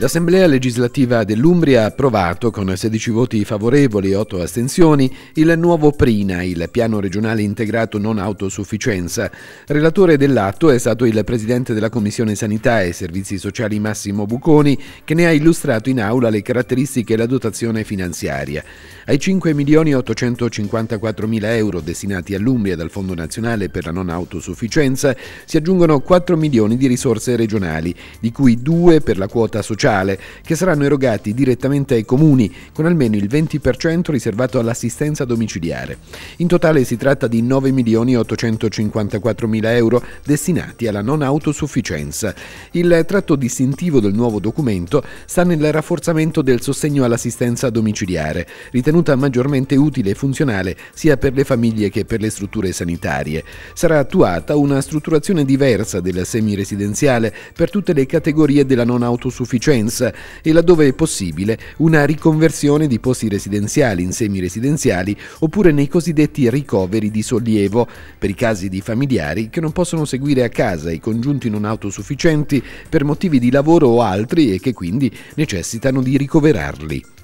L'Assemblea legislativa dell'Umbria ha approvato con 16 voti favorevoli e 8 astensioni il nuovo PRINA, il piano regionale integrato non autosufficienza. Relatore dell'atto è stato il presidente della Commissione Sanità e Servizi Sociali Massimo Buconi che ne ha illustrato in aula le caratteristiche e la dotazione finanziaria. Ai 5.854.000 euro destinati all'Umbria dal Fondo Nazionale per la non autosufficienza si aggiungono 4 milioni di risorse regionali, di cui 2 per la quota sociale sociale, che saranno erogati direttamente ai comuni, con almeno il 20% riservato all'assistenza domiciliare. In totale si tratta di 9.854.000 euro destinati alla non autosufficienza. Il tratto distintivo del nuovo documento sta nel rafforzamento del sostegno all'assistenza domiciliare, ritenuta maggiormente utile e funzionale sia per le famiglie che per le strutture sanitarie. Sarà attuata una strutturazione diversa della semiresidenziale per tutte le categorie della non autosufficienza residence e laddove è possibile una riconversione di posti residenziali in semiresidenziali oppure nei cosiddetti ricoveri di sollievo per i casi di familiari che non possono seguire a casa i congiunti non autosufficienti per motivi di lavoro o altri e che quindi necessitano di ricoverarli.